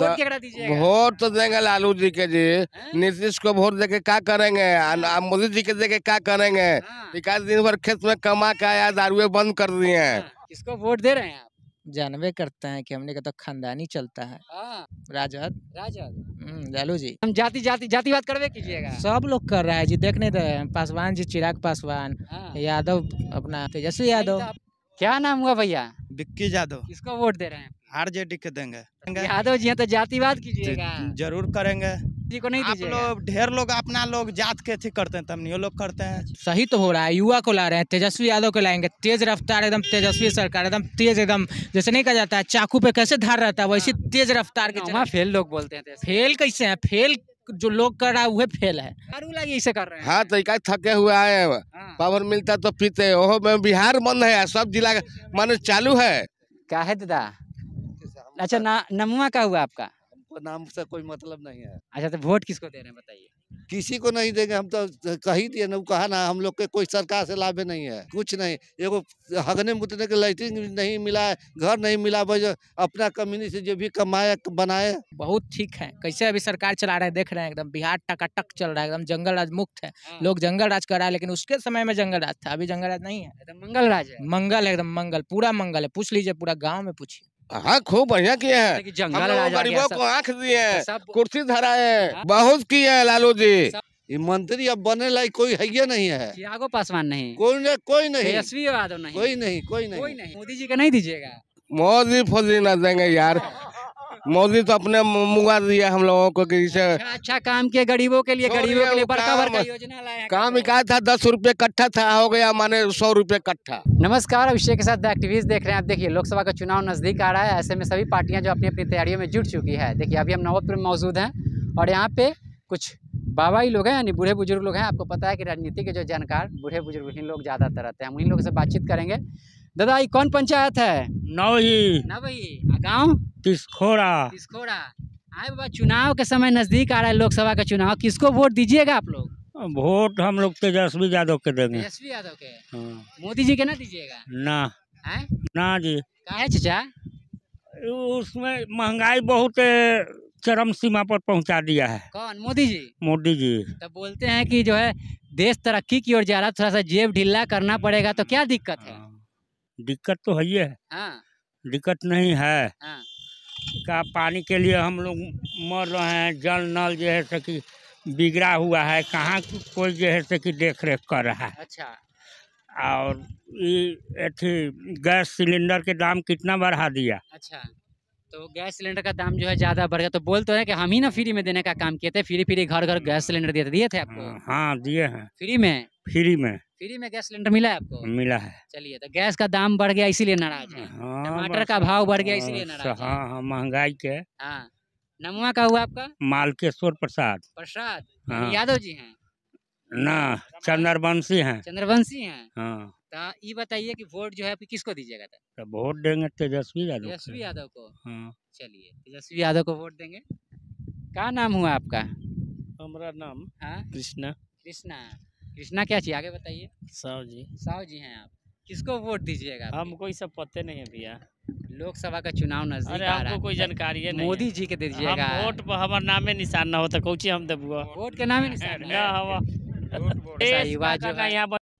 तो वोट तो, दीजिएगा वोट तो देंगे लालू जी के जी नीतीश को वोट देके क्या करेंगे हाँ। मोदी जी के देके क्या करेंगे विकास हाँ। दिन भर खेत में कमा के आया दारुए बंद कर दिए हैं हाँ, किसको वोट दे रहे हैं आप जानवे करते हैं कि हमने का तो खानदानी चलता है राजद राजद हम्म, लालू जी हम जाति जाति जातिवाद करवे कीजिएगा सब लोग कर रहा है जी देखने दे तो पासवान जी चिराग पासवान यादव अपना तेजस्वी यादव तो क्या नाम हुआ भैया विक्की यादव किसको वोट दे रहे हैं आर जे डी के देंगे यादव जी तो जातिवाद कीजिएगा जरूर करेंगे जी को नहीं आप लोग ढेर लोग अपना लोग जात के थी करते हैं तमनियो लोग करते हैं सही तो हो रहा है युवा को ला रहे हैं तेजस्वी यादव को लाएंगे तेज रफ्तार एकदम तेजस्वी सरकार एकदम तेज एकदम जैसे नहीं कहा जाता है चाकू पे कैसे धार रहता है वैसे हाँ। तेज रफ्तार के हाँ, फेल लोग बोलते हैं फेल कैसे है फेल जो लोग कर रहा है वह फेल है इसे कर रहे हैं हाँ तो इका थके हुए आए हाँ। पावर मिलता तो पीते ओहो में बिहार बंद है सब जिला मानो चालू है क्या है दादा अच्छा ना नमुआ का हुआ आपका नाम से कोई मतलब नहीं है अच्छा तो वोट किसको दे रहे हैं बताइए किसी को नहीं देंगे हम तो कही दिए ना कहा ना हम लोग के कोई सरकार से लाभ नहीं है कुछ नहीं एगो हगने मुतने के लाइटिंग नहीं मिला है घर नहीं मिला भाई अपना कम्युनिटी से जो भी कमाया बनाए बहुत ठीक है कैसे अभी सरकार चला रहे हैं देख रहे हैं एकदम बिहार टकाटक चल रहा है एकदम जंगल राज मुक्त है हाँ। लोग जंगल राज कर रहा है लेकिन उसके समय में जंगल राज था अभी जंगल राज नहीं है एकदम मंगल राज है मंगल है एकदम मंगल पूरा मंगल है पूछ लीजिए पूरा गाँव में पूछिए हाँ खूब बढ़िया किए हैं गरीबों को आँख दिए हैं तो कुर्सी धराए बहुत किए हैं लालू जी ये मंत्री अब बने लायक कोई है नहीं है त्यागो पासवान नहीं कोई नहीं कोई नहीं नहीं कोई नहीं कोई नहीं मोदी जी का नहीं दीजिएगा मोदी फोदी ना देंगे यार मोदी तो अपने मुगा दिया हम लोगों को कि इसे अच्छा, अच्छा काम किया गरीबों के लिए गरीबों के लिए बड़का बड़का योजना लाया काम इका था दस रुपये कट्ठा था हो गया माने सौ रुपये कट्ठा नमस्कार अभिषेक के साथ एक्टिविस्ट देख रहे हैं आप देखिए लोकसभा का चुनाव नजदीक आ रहा है ऐसे में सभी पार्टियाँ जो अपनी अपनी तैयारियों में जुट चुकी है देखिए अभी हम नवोदपुर में मौजूद हैं और यहाँ पे कुछ बाबा ही लोग हैं यानी बूढ़े बुजुर्ग लोग हैं आपको पता है कि राजनीति के जो जानकार बूढ़े बुजुर्ग ही लोग ज़्यादातर रहते हैं हम उन्हीं लोगों से बातचीत करेंगे दादा ये कौन पंचायत है नवही नवही गाँव किसखोड़ा किसखोड़ा आए बाबा चुनाव के समय नजदीक आ रहा है लोकसभा का चुनाव किसको वोट दीजिएगा आप लोग वोट हम लोग तेजस्वी तो यादव के देंगे तेजस्वी यादव के हाँ। मोदी जी के ना दीजिएगा ना है? ना जी का है उसमें महंगाई बहुत चरम सीमा पर पहुंचा दिया है कौन मोदी जी मोदी जी तो बोलते हैं कि जो है देश तरक्की की ओर जा रहा थोड़ा सा जेब ढीला करना पड़ेगा तो क्या दिक्कत है दिक्कत तो है ही है हाँ। दिक्कत नहीं है हाँ। का पानी के लिए हम लोग मर रहे हैं जल नल जो है से कि बिगड़ा हुआ है कहाँ कोई जो है से कि देख रेख कर रहा है अच्छा और अथी गैस सिलेंडर के दाम कितना बढ़ा दिया अच्छा तो गैस सिलेंडर का दाम जो है ज़्यादा बढ़ गया तो बोलते तो हैं कि हम ही ना फ्री में देने का काम किए थे फ्री फ्री घर घर गैस सिलेंडर दिए थे आपको हाँ दिए हैं फ्री में फ्री में फ्री में गैस सिलेंडर मिला है आपको मिला है चलिए तो गैस का दाम बढ़ गया इसीलिए नाराज है हाँ, टमाटर का भाव बढ़ गया हाँ, इसीलिए नाराज हाँ, महंगाई के हाँ नमुआ का हुआ आपका मालकेश्वर प्रसाद प्रसाद यादव जी हैं ना चंद्रवंशी हैं चंद्रवंशी हैं तो ये बताइए कि वोट जो है आपकी किसको दीजिएगा तो वोट देंगे तेजस्वी यादव तेजस्वी यादव को हाँ चलिए तेजस्वी यादव को वोट देंगे क्या नाम हुआ आपका हमारा नाम कृष्णा कृष्णा कृष्णा क्या चाहिए आगे बताइए साहु जी साहु जी हैं आप किसको वोट दीजिएगा हमको ये सब पते नहीं है भैया लोकसभा का चुनाव नजदीक अरे हमको कोई जानकारी है मोदी जी के दे दीजिएगा वोट हमारे नाम में निशान ना होता तो कौची हम देबुआ वोट के नाम निशान ना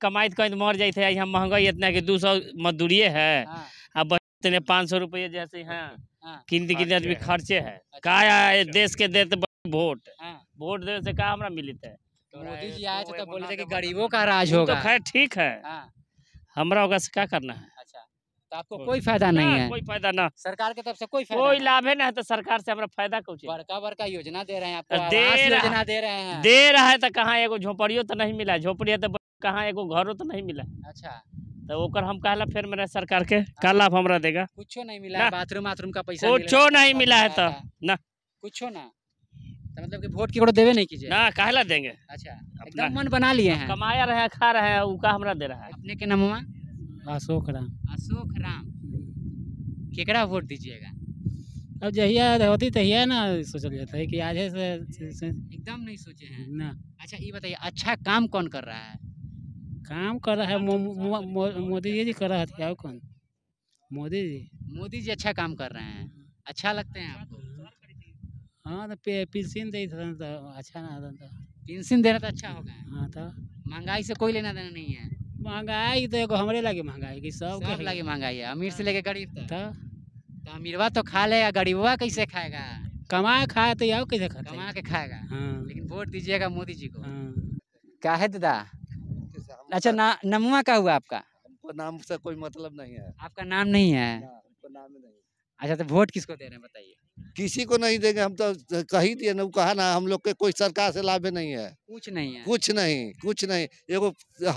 कमाई तो कहीं तो मर जाये यहाँ महंगाई इतना की दो सौ मजदूरी है हाँ। अब इतने पाँच सौ रुपये जैसे हैं किनते किनते आदमी खर्चे अच्छा। है का देश के देते वोट हाँ। वोट देने से का हमारा मिलते है तो मोदी जी आए थे तो बोले थे कि गरीबों का राज तो होगा खैर ठीक है हाँ। हमारा होगा से क्या करना है अच्छा, तो आपको कोई फायदा नहीं है कोई फायदा ना सरकार की तरफ से कोई फायदा कोई लाभ है ना तो सरकार से हमारा फायदा कुछ बड़का बड़का योजना दे रहे हैं आपको दे योजना दे रहे हैं दे रहा है तो कहाँ एगो झोपड़ियों तो नहीं मिला झोपड़िया तो कहाँ एगो घरों तो नहीं मिला अच्छा तो ओकर हम कहला फिर मेरा सरकार के हाँ। का लाभ हमारा देगा कुछ नहीं मिला बाथरूम बाथरूम का पैसा कुछ नहीं मिला है तो न कुछ ना तो मतलब कि वोट केकरो देवे नहीं कीजिए ना कहला देंगे अच्छा एकदम मन बना लिए हैं कमाया रहे खा रहे हैं उका हमरा दे रहा है अपने के नाम अशोक राम अशोक राम केकरा वोट दीजिएगा अब जहिया होती तहिया ना सोचल जाता है कि आज से, से, से। एकदम नहीं सोचे हैं ना अच्छा ये बताइए अच्छा काम कौन कर रहा है काम कर रहा है मोदी जी कर रहा है कौन मोदी जी मोदी जी अच्छा काम कर रहे हैं अच्छा लगते हैं आपको हाँ तो पेंसिल दे तो अच्छा ना था तो। पेंसिल देना तो अच्छा होगा हाँ तो महंगाई से कोई लेना देना नहीं है महंगाई तो एगो हमारे लगे महंगाई की सब, सब लगे महंगाई है अमीर से हाँ। लेके गरीब तक तो, तो अमीरवा तो खा लेगा गरीबवा कैसे खाएगा कमा खाए तो याओ कैसे खाते कमा के खाएगा हाँ। लेकिन वोट दीजिएगा मोदी जी को हाँ। क्या है दादा अच्छा ना नमुआ का हुआ आपका हमको नाम से कोई मतलब नहीं है आपका नाम नहीं है नाम नहीं अच्छा तो वोट किसको दे रहे हैं बताइए किसी को नहीं देंगे हम तो कही दिए ना कहा ना हम लोग के कोई सरकार से लाभ नहीं है कुछ नहीं है कुछ नहीं कुछ नहीं एगो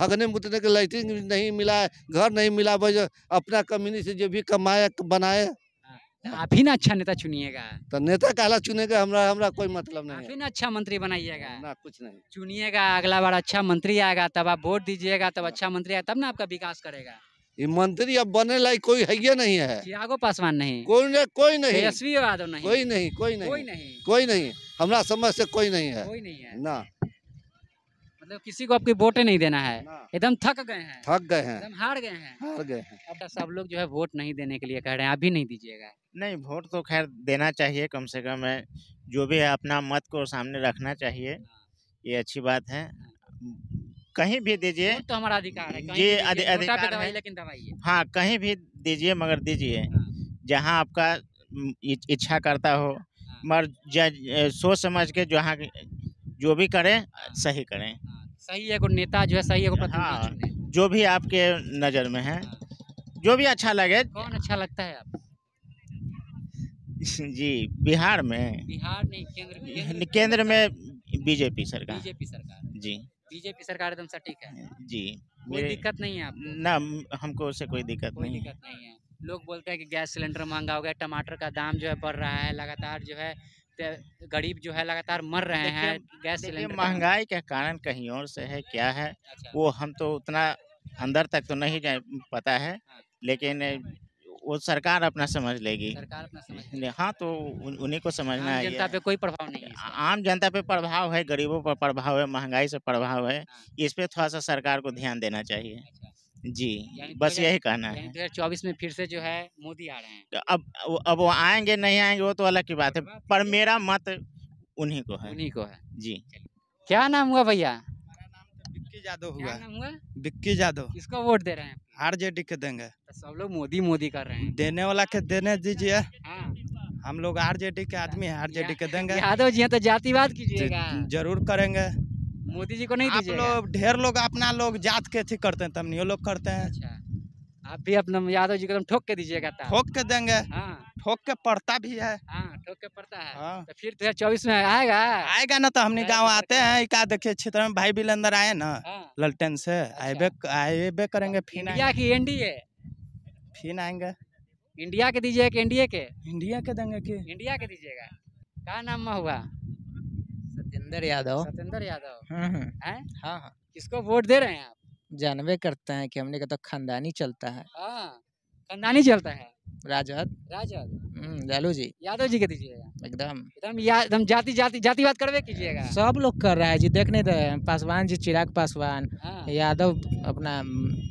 हगने मुतने के लाइटिंग नहीं मिला है घर नहीं मिला भाई अपना कम्युनिटी से जो भी कमाए बनाए हाँ, तो आप ही ना अच्छा नेता चुनिएगा तो नेता काला चुनेगा हमरा हमरा कोई मतलब नहीं आप ही ना अच्छा मंत्री बनाइएगा ना कुछ नहीं चुनिएगा अगला बार अच्छा मंत्री आएगा तब आप वोट दीजिएगा तब अच्छा मंत्री आएगा तब ना आपका विकास करेगा ये मंत्री अब बने लायक कोई है ये नहीं है चिरागो पासवान नहीं कोई नहीं कोई नहीं तेजस्वी यादव नहीं कोई नहीं कोई नहीं कोई नहीं कोई नहीं हमारा समझ से कोई नहीं है कोई नहीं है ना मतलब किसी को आपकी वोटें नहीं देना है एकदम थक गए हैं थक गए हैं एकदम हार गए हैं हार गए हैं अब तो सब लोग जो है वोट नहीं देने के लिए कह रहे हैं अभी नहीं दीजिएगा नहीं वोट तो खैर देना चाहिए कम से कम है जो भी है अपना मत को सामने रखना चाहिए हाँ। ये अच्छी बात है हाँ। कहीं भी दीजिए तो हमारा अधिकार है जी अधिकार है लेकिन दवाई हाँ कहीं भी दीजिए मगर दीजिए हाँ। जहाँ आपका इच्छा करता हो हाँ। मगर सोच समझ के जहाँ जो भी करें हाँ। सही करें सही है को नेता जो है सही है को हाँ जो भी आपके नज़र में है जो भी अच्छा लगे कौन अच्छा लगता है आप जी बिहार में बिहार नहीं केंद्र केंद्र में बीजेपी सरकार बीजेपी सरकार जी बीजेपी सरकार एकदम सटीक है जी कोई दिक्कत नहीं है आप ना हमको उससे कोई दिक्कत कोई नहीं दिक्कत नहीं है लोग बोलते हैं कि गैस सिलेंडर महंगा हो गया टमाटर का दाम जो है बढ़ रहा है लगातार जो है गरीब जो है लगातार मर रहे हैं गैस सिलेंडर महंगाई का कारण कहीं और से है क्या है अच्छा। वो हम तो उतना अंदर तक तो नहीं पता है हाँ। लेकिन वो सरकार अपना समझ लेगी सरकार अपना समझ लेगी। हाँ तो उन्हीं को समझना आम है जनता पे कोई प्रभाव नहीं है आम जनता पे प्रभाव है गरीबों पर प्रभाव है महंगाई से प्रभाव है हाँ। इस पे थोड़ा सा सरकार को ध्यान देना चाहिए अच्छा। जी बस यही कहना है दो हजार चौबीस में फिर से जो है मोदी आ रहे हैं तो अब अब वो आएंगे नहीं आएंगे वो तो अलग की बात है पर मेरा मत उन्हीं को है उन्हीं को है जी क्या नाम हुआ भैया विक्की तो यादव हुआ नाम जादव विक्की किसको वोट दे रहे हैं जेडी के देंगे तो सब लोग मोदी मोदी कर रहे हैं देने वाला के देने दीजिए हाँ। हम लोग डी के हाँ। आदमी है डी के देंगे यादव जी तो जातिवाद कीजिएगा जरूर करेंगे मोदी जी को नहीं आप लोग ढेर लोग अपना लोग जात के अथी करते हैं तमनियो लोग करते हैं अच्छा। आप भी अपना यादव जी को ठोक के दीजिएगा ठोक के देंगे हाँ ठोक के पड़ता भी है हाँ, ठोक के पड़ता है हाँ। तो फिर दो तो चौबीस में आएगा आएगा ना तो हमने गांव तो आते हैं एक देखिए क्षेत्र में भाई भी अंदर आए ना हाँ। ललटेन से अच्छा। आएबे आएबे करेंगे फिर इंडिया की एनडीए फिर आएंगे इंडिया के दीजिए के इंडिया के इंडिया के देंगे कि इंडिया के दीजिएगा क्या नाम हुआ सत्येंद्र यादव सत्येंद्र यादव हम्म, हम्म। हाँ हाँ किसको वोट दे रहे हैं आप जानवे करते हैं कि हमने का तो खानदानी चलता है हाँ, खानदानी चलता है राजद राजद लालू हम्म, जी यादव जी के दीजिएगा एकदम एकदम एकदम जाति जाति जातिवाद करवे कीजिएगा सब लोग कर रहा है जी देखने दे पासवान जी चिराग पासवान हाँ। यादव अपना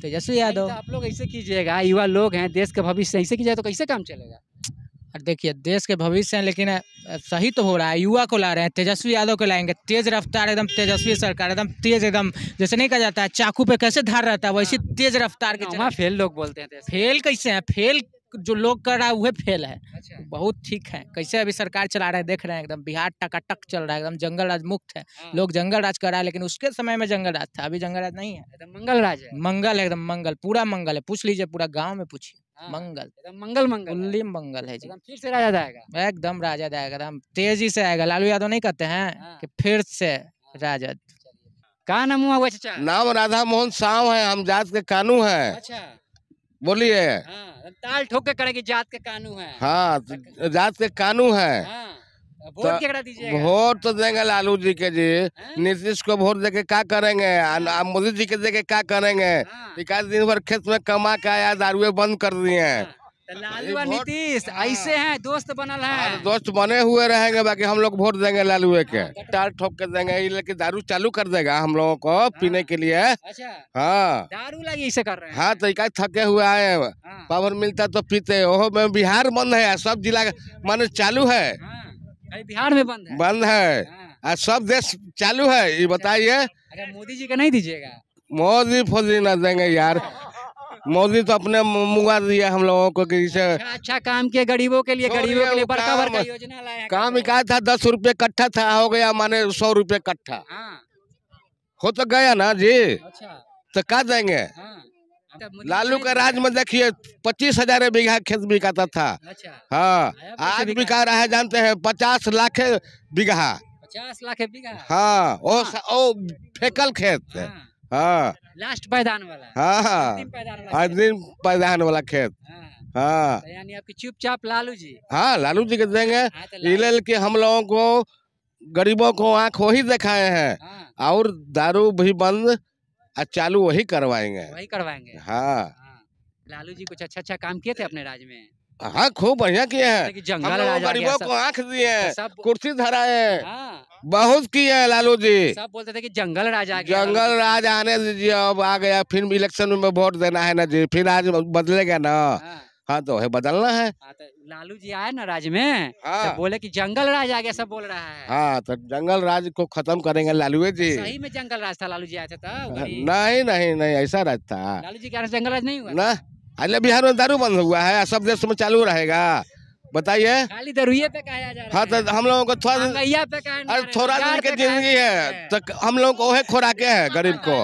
तेजस्वी यादव तो आप लोग ऐसे कीजिएगा युवा लोग हैं देश के भविष्य ऐसे जाए तो कैसे काम चलेगा देखिए देश के भविष्य हैं लेकिन सही तो हो रहा है युवा को ला रहे हैं तेजस्वी यादव को लाएंगे तेज रफ्तार एकदम तेजस्वी सरकार एकदम तेज एकदम जैसे नहीं कहा जाता है चाकू पे कैसे धार रहता है वैसी हाँ। तेज रफ्तार के हाँ, फेल लोग बोलते हैं फेल कैसे हैं फेल जो लोग कर रहा है वह फेल है अच्छा। तो बहुत ठीक है कैसे अभी सरकार चला रहे हैं देख रहे हैं एकदम बिहार टकाटक चल रहा है एकदम जंगल राज मुक्त है हाँ। लोग जंगल राज कर रहा है लेकिन उसके समय में जंगल राज था अभी जंगल राज नहीं है एकदम मंगल राज है मंगल एकदम मंगल पूरा मंगल है पूछ लीजिए पूरा गाँव में पूछिए हाँ। मंगल मंगल मंगल मंगल है जी फिर से राजा जाएगा एकदम राजा जाएगा एकदम तेजी से आएगा लालू यादव नहीं कहते हैं हाँ। कि फिर से राजा कहा नाम हुआ नाम राधा मोहन साव है हम जात के कानू है अच्छा बोलिए हाँ, ताल ठोक के करेगी जात के कानू है हाँ जात के कानू है हाँ, तो वोट तो, वोट तो देंगे लालू जी के जी हाँ। नीतीश को वोट देके क्या करेंगे मोदी जी के देके क्या करेंगे विकास दिन भर खेत में कमा के आया दारुए बंद कर दिए हैं तो लालू नीतीश हाँ। ऐसे हैं दोस्त बनल हाँ, है दोस्त बने हुए रहेंगे बाकी हम लोग वोट देंगे लालू के हाँ, टाल ठोक के देंगे लेकिन दारू चालू कर देगा हम लोगों को पीने के लिए अच्छा हाँ दारू लगी इसे कर रहे हैं हाँ तो थके हुए है पावर मिलता तो पीते ओहो में बिहार बंद है सब जिला मान चालू है बिहार में बंद है बंद है आज सब देश चालू है ये अच्छा। बताइए मोदी जी का नहीं दीजिएगा मोदी फोदी ना देंगे यार मोदी तो अपने मुंगा दिया हम लोगों को कि इसे अच्छा, अच्छा काम किया गरीबों के लिए गरीबों के लिए बड़का बड़का योजना लाया काम इका था दस रुपये कट्ठा था हो गया माने सौ रुपये कट्ठा हाँ। हो तो गया ना जी अच्छा तो कहा देंगे हाँ। तो लालू का राज में देखिए पच्चीस हजार बीघा खेत बिकाता था अच्छा। हाँ आज बिका रहा है जानते हैं पचास लाख बीघा पचास लाख बीघा हाँ, हाँ। फेकल खेत हाँ लास्ट पैदान वाला हाँ अंतिम पैदान वाला खेत हाँ, हाँ। तो आपकी चुपचाप लालू जी हाँ लालू जी के देंगे हाँ, तो इसलिए के हम लोगों को गरीबों को आँख वही दिखाए हैं हाँ। और दारू भी बंद चालू वही करवाएंगे वही करवाएंगे हाँ लालू जी कुछ अच्छा अच्छा काम किए थे अपने राज्य में हाँ खूब बढ़िया किए हैं जंगल गरीबों को आंख दिए हैं तो कुर्सी है हाँ। बहुत किए हैं लालू जी सब बोलते थे कि जंगल राजा जंगल राज आने दीजिए अब आ गया फिर इलेक्शन में वोट देना है ना जी फिर आज बदलेगा ना हाँ।, हाँ तो है बदलना है हाँ, तो लालू जी आए ना राज्य में हाँ। तो बोले कि जंगल राज आ गया सब बोल रहा है हाँ तो जंगल राज को खत्म करेंगे लालू जी सही में जंगल राज था लालू जी आया था नहीं नहीं नहीं ऐसा राज था लालू जी क्या जंगल राज नहीं हुआ ना अरे बिहार में दारू बंद हुआ है सब देश में चालू रहेगा बताइए खाली दरुए पे कहा जा रहा हाँ तो हम लोगों को थोड़ा हाँ, पे अरे थोड़ा दिन की जिंदगी है तो हम लोगों को वह खुराके है गरीब को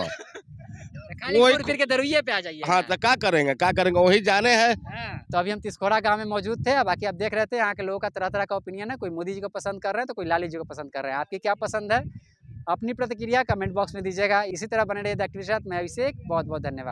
तो वही फिर के दरुए पे आ जाइए हाँ तो क्या करेंगे क्या करेंगे वही जाने हैं हाँ। तो अभी हम तिस्कोरा गांव में मौजूद थे बाकी आप देख रहे थे यहाँ के लोगों का तरह तरह का ओपिनियन है कोई मोदी जी को पसंद कर रहे हैं तो कोई लाली जी को पसंद कर रहे हैं आपकी क्या पसंद है अपनी प्रतिक्रिया कमेंट बॉक्स में दीजिएगा इसी तरह बने रहिए द एक्टिविटी साथ मैं अभिषेक बहुत बहुत धन्यवाद